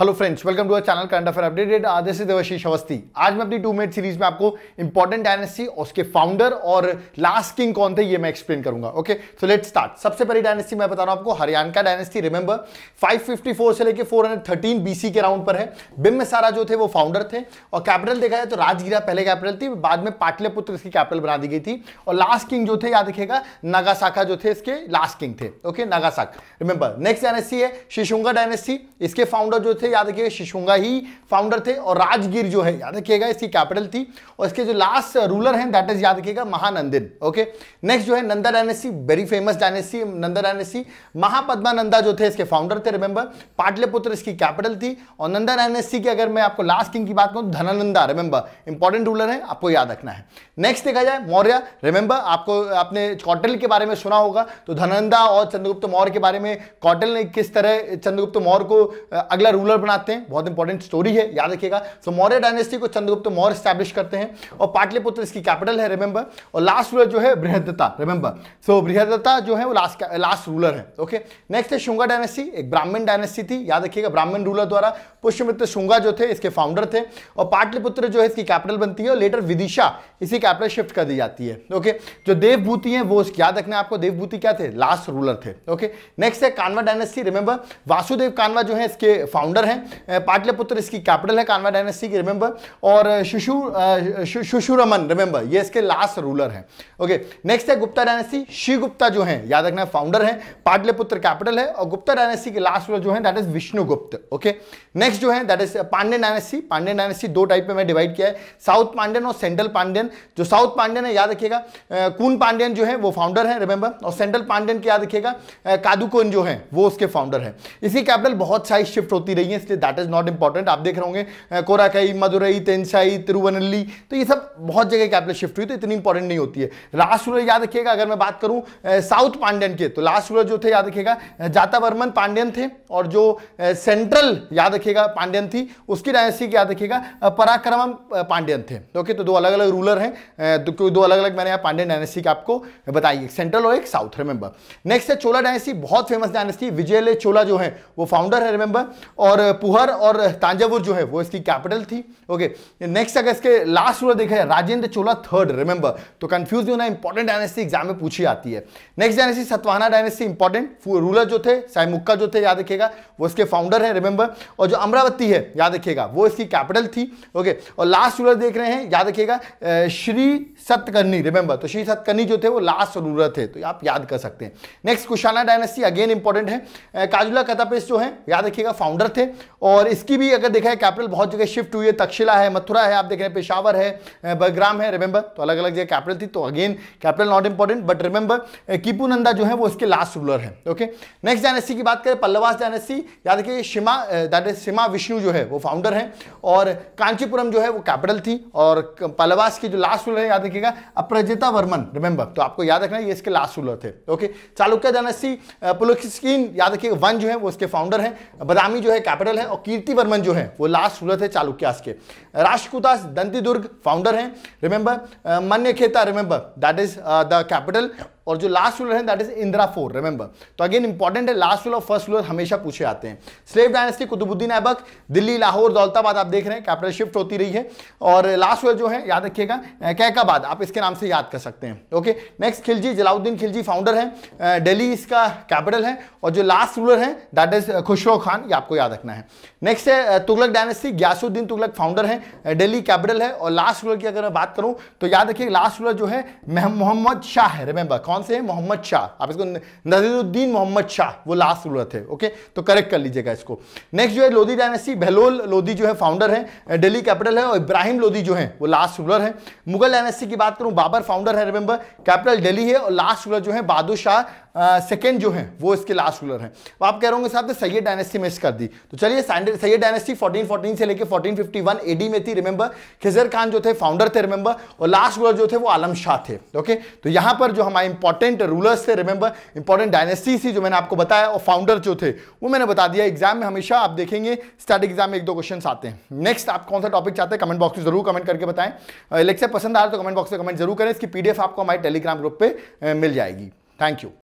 hello friends welcome to our channel current affair updated Adarsh Devashish Awasthi आज मैं अपनी टू मेट सीरीज में आपको इंपॉर्टेंट डायनेस्टी और उसके फाउंडर और लास्ट किंग कौन थे ये मैं एक्सप्लेन करूंगा ओके सो लेट स्टार्ट सबसे पहली डायनेस्टी मैं बता रहा हूं आपको हरियाणा का डायनेस्टी रिमेंबर 554 से लेकर 413 बीसी के राउंड पर है बिम सारा जो थे वो फाउंडर थे और कैपिटल देखा जाए तो राजगीरा पहले कैपिटल थी बाद में पाटलिपुत्र इसकी कैपिटल बना दी गई थी और लास्ट किंग जो थे याद रखेगा नागासाका जो थे इसके लास्ट किंग थे okay Nagadasaka remember next dynasty है शिशुंगा डायनेस्टी इसके फाउंडर जो थे याद रखिएगा शिशुंगा ही फाउंडर थे और राजगीर जो है याद रखिएगा इसकी कैपिटल थी और इसके जो लास्ट रूलर हैं दैट इज याद रखिएगा महानंदिन ओके नेक्स्ट जो है Nanda dynasty very famous dynasty Nanda dynasty Mahapadmananda जो थे इसके फाउंडर थे रिमेंबर पाटलिपुत्र इसकी कैपिटल थी और नंदा डायनेसी की अगर मैं आपको लास्ट किंग की बात करूँ धनानंदा रिमेंबर इंपॉर्टेंट रूलर है आपको याद रखना है नेक्स्ट देखा जाए मौर्य रिमेंबर आपको आपने कौटल के बारे में सुना होगा तो धनानंदा और चंद्रगुप्त मौर्य के बारे में कौटल ने किस तरह चंद्रगुप्त मौर्य को अगला रूलर रूलर बनाते हैं बहुत इंपॉर्टेंट स्टोरी है याद रखिएगा सो मौर्य डायनेस्टी को चंद्रगुप्त मौर्य स्टैब्लिश करते हैं और पाटलिपुत्र इसकी कैपिटल है रिमेंबर और लास्ट रूलर जो है बृहदता रिमेंबर सो बृहदता जो है वो लास्ट लास्ट रूलर है ओके नेक्स्ट है शुंगा डायनेस्टी एक ब्राह्मण डायनेस्टी थी याद रखिएगा ब्राह्मण रूलर द्वारा पुष्यमित्र शुंगा जो थे इसके फाउंडर थे और पाटलिपुत्र जो है इसकी कैपिटल बनती है और लेटर विदिशा इसी कैपिटल शिफ्ट कर दी जाती है ओके जो देवभूति है वो याद रखना आपको देवभूति क्या थे लास्ट रूलर थे ओके नेक्स्ट है कानवा डायनेस्टी रिमेंबर वासुदेव कानवा जो है इसके फाउंडर सदर है पाटलिपुत्र इसकी कैपिटल है कानवा डायनेस्टी की रिमेंबर और शुशु शुशुरमन रिमेंबर ये इसके लास्ट रूलर हैं ओके नेक्स्ट है गुप्ता डायनेस्टी श्री गुप्ता जो है याद रखना फाउंडर है पाटलिपुत्र कैपिटल है और गुप्ता डायनेस्टी के लास्ट रूलर जो है that is Vishnugupta okay next जो है that is Pandya dynasty Pandya dynasty दो टाइप में डिवाइड किया है साउथ पांड्यन और सेंट्रल पांड्यन जो साउथ पांड्यन है याद रखिएगा कून पांड्यन जो है वो फाउंडर है रिमेंबर और सेंट्रल पांड्यन की याद रखिएगा कादुकोन जो है वो उसके फाउंडर है इसी कैपिटल बहुत सारी शिफ्ट होती रही नहीं है इसलिए दैट इज नॉट इंपॉर्टेंट आप देख रहे होंगे कोराकई मदुरई तेनशाई तिरुवनली तो ये सब बहुत जगह कैपिटल शिफ्ट हुई तो इतनी इंपॉर्टेंट नहीं होती है लास्ट रूलर याद रखिएगा अगर मैं बात करूं साउथ पांड्यन के तो लास्ट रूलर जो थे याद रखिएगा जातावर्मन पांड्यन थे और जो सेंट्रल याद रखिएगा पांड्यन थी उसकी डायनेस्टी याद रखिएगा पराक्रम पांड्यन थे ओके तो दो अलग अलग रूलर हैं तो दो अलग अलग मैंने यहाँ पांड्यन डायनेस्टी की आपको बताई सेंट्रल और एक साउथ रिमेंबर नेक्स्ट है चोला डायनेस्टी बहुत फेमस डायनेस्टी विजयले चोला जो है वो फाउंडर है रिमेंबर और पुहर और तांजावुर जो है वो इसकी कैपिटल थी ओके नेक्स्ट अगर इसके लास्ट रूलर देखा जाए राजेंद्र चोला थर्ड रिमेंबर तो कंफ्यूज नहीं होना इंपॉर्टेंट डायनेस्टी एग्जाम में पूछी आती है next dynasty Satavahana dynasty important ruler जो थे साइमुक्का जो थे याद रखेगा वो इसके फाउंडर है रिमेंबर और जो अमरावती है याद रखेगा वो इसकी कैपिटल थी ओके और लास्ट रूलर देख रहे हैं याद रखेगा श्री सतकर्णी रिमेंबर तो श्री सतकर्णी जो थे वो लास्ट रूलर थे तो आप याद कर सकते हैं next Kushana dynasty again important है काजुला कथापेश जो है याद रखिएगा फाउंडर थे और इसकी भी अगर देखा है कैपिटल बहुत जगह शिफ्ट हुई है तक्षशिला है मथुरा है आप देख रहे हैं पेशावर है बग्राम है रिमेंबर तो अलग अलग जगह कैपिटल थी तो again capital not important but remember कीपूनंदा जो है वो इसके लास्ट रूलर है ओके नेक्स्ट डायनेस्टी की बात करें पल्लवास डायनेस्टी याद रखिए शिमा दैट इज शिमा विष्णु जो है वो फाउंडर है और कांचीपुरम जो है वो कैपिटल थी और पल्लवास की जो लास्ट रूलर है याद रखिएगा अप्रजिता वर्मन रिमेंबर तो आपको याद रखना ये इसके लास्ट रूलर थे ओके चालुक्य डायनेस्टी पुलस्किन याद रखिए वन जो है वो इसके फाउंडर है बदामी जो है कैपिटल कैपिटल है और कीर्ति वर्मन जो है वो लास्ट रूलर थे चालुक्यास के राष्ट्रकुदास दंती दुर्ग फाउंडर हैं remember uh, Manya Kheta remember that is the capital और जो लास्ट रूलर तो है that is Indra four remember तो अगेन इंपॉर्टेंट है लास्ट रूलर फर्स्ट रूलर हमेशा पूछे आते हैं स्लेव डायनेस्टी कुतुबुद्दीन ऐबक दिल्ली लाहौर दौलताबाद आप देख रहे हैं कैपिटल शिफ्ट होती रही है और लास्ट रूलर जो है याद रखिएगा कैकाबाद आप इसके नाम से याद कर सकते हैं okay next Khilji Jalaluddin Khilji founder है डेली इसका कैपिटल है और जो लास्ट रूलर है दैट इज खुशरो खान ये आपको याद रखना है नेक्स्ट है तुगलक डायनेस्टी ग्यासुद्दीन तुगलक फाउंडर है डेली कैपिटल है और लास्ट रूलर की अगर मैं बात करूं तो याद रखिए लास्ट रूलर जो है मोहम्मद शाह है रिमेंबर कौन से हैं मोहम्मद शाह आप इसको नजीरुद्दीन मोहम्मद शाह वो लास्ट रूलर थे ओके तो करेक्ट कर लीजिएगा इसको नेक्स्ट जो है लोधी डायनेस्टी बहलोल लोधी जो है फाउंडर है दिल्ली कैपिटल है और इब्राहिम लोधी जो है वो लास्ट रूलर है मुगल डायनेस्टी की बात करूँ बाबर फाउंडर है रिमेंबर कैपिटल डेली है और लास्ट रूलर जो है बहादुर शाह सेकेंड जो है वो इसके लास्ट रूलर हैं तो आप कह रहे होंगे साहब तो सैयद डायनेस्टी में कर दी तो चलिए सैयद डायनेस्टी 1414 से लेकर 1451 एडी में थी रिमेंबर खिजर खान जो थे फाउंडर थे रिमेंबर और लास्ट रूलर जो थे वो आलम शाह थे ओके तो यहाँ पर जो हमारे इंपॉर्टेंट रूलर्स थे रिमेंबर इंपॉर्टेंट डायनेस्टी थी जो मैंने आपको बताया और फाउंडर जो थे वो मैंने बता दिया एग्जाम में हमेशा आप देखेंगे स्टार्ट एग्जाम में एक दो क्वेश्चन आते हैं नेक्स्ट आप कौन सा टॉपिक चाहते हैं कमेंट बॉक्स में जरूर कमेंट करके बताएं लेक्चर पसंद आ रहा है तो कमेंट बॉक्स में कमेंट जरूर करें इसकी पीडीएफ आपको हमारे टेलीग्राम ग्रुप पर मिल जाएगी थैंक यू